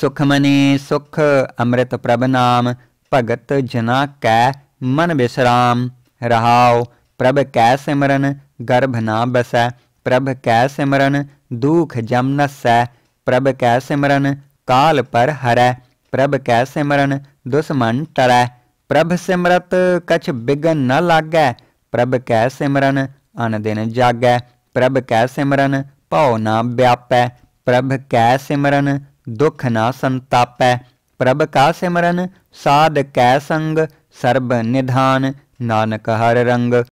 सुखमनी सुख अमृत प्रभ नाम भगत जना कै मन विश्राम रहाओ प्रभ कै सिमरन गर्भ ना बसै प्रभ कै सिमरन दुख जम नसै प्रभ कै सिमरन काल पर हरै प्रभ कै सिमरन दुश्मन टरै प्रभ सिमरत कछ बिघन न लागै प्रभ कै सिमरन अन दिन जागै प्रभ कै सिमरन भौ ना व्यापै प्रभ कै सिमरन दुख ना संतापै प्रभ का सिमरन साध कै संग सर्ब निधान नानक हर रंग